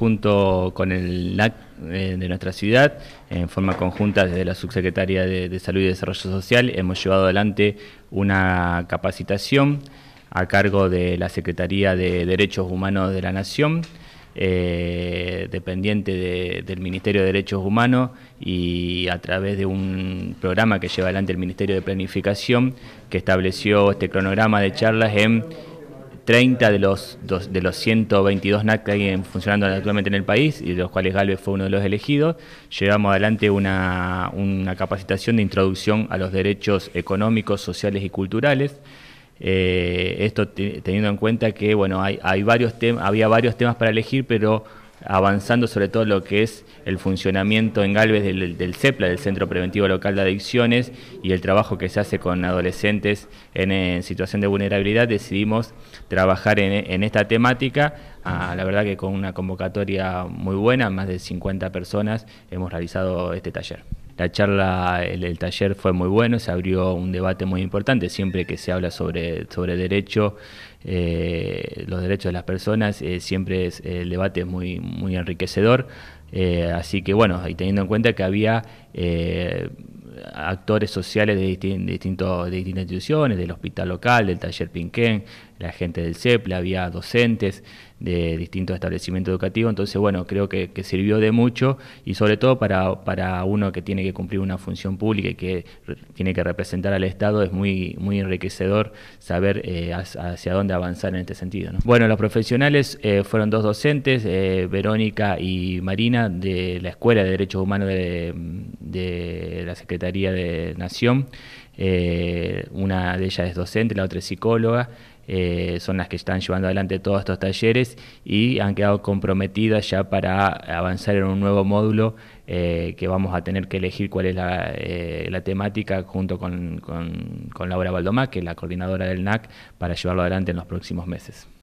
junto con el LAC eh, de nuestra ciudad, en forma conjunta desde la Subsecretaría de, Salud y Desarrollo Social, hemos llevado adelante una capacitación a cargo de la Secretaría de Derechos Humanos de la Nación, eh, dependiente del Ministerio de Derechos Humanos y a través de un programa que lleva adelante el Ministerio de Planificación que estableció este cronograma de charlas en 30 de los, dos, de los 122 NAC que hay funcionando actualmente en el país, y de los cuales Galvez fue uno de los elegidos, llevamos adelante una, capacitación de introducción a los derechos económicos, sociales y culturales. Eh, esto teniendo en cuenta que bueno hay, varios había varios temas para elegir, pero avanzando sobre todo lo que es el funcionamiento en Galvez del, CEPLA, del Centro Preventivo Local de Adicciones, y el trabajo que se hace con adolescentes en, situación de vulnerabilidad, decidimos trabajar en, esta temática, ah, la verdad que con una convocatoria muy buena, más de 50 personas hemos realizado este taller. La charla, el, taller fue muy bueno, se abrió un debate muy importante, siempre que se habla sobre, sobre derecho, eh, los derechos de las personas, eh, siempre es, el debate muy, muy enriquecedor. Eh, así que bueno, y teniendo en cuenta que había actores sociales de, distintas instituciones, del hospital local, del taller Pinquén, la gente del cep había docentes de distintos establecimientos educativos, entonces bueno, creo que, sirvió de mucho y sobre todo para, para, uno que tiene que cumplir una función pública y que tiene que representar al Estado, es muy, muy enriquecedor saber eh, hacia dónde avanzar en este sentido. Bueno, los profesionales eh, fueron dos docentes, eh, Verónica y Marina, de la Escuela de Derechos Humanos de, de la Secretaría de Nación. Eh, una de ellas es docente, la otra es psicóloga. Eh, son las que están llevando adelante todos estos talleres y han quedado comprometidas ya para avanzar en un nuevo módulo eh, que vamos a tener que elegir cuál es la, temática junto con, con, con Laura Baldomá, que es la coordinadora del NAC, para llevarlo adelante en los próximos meses.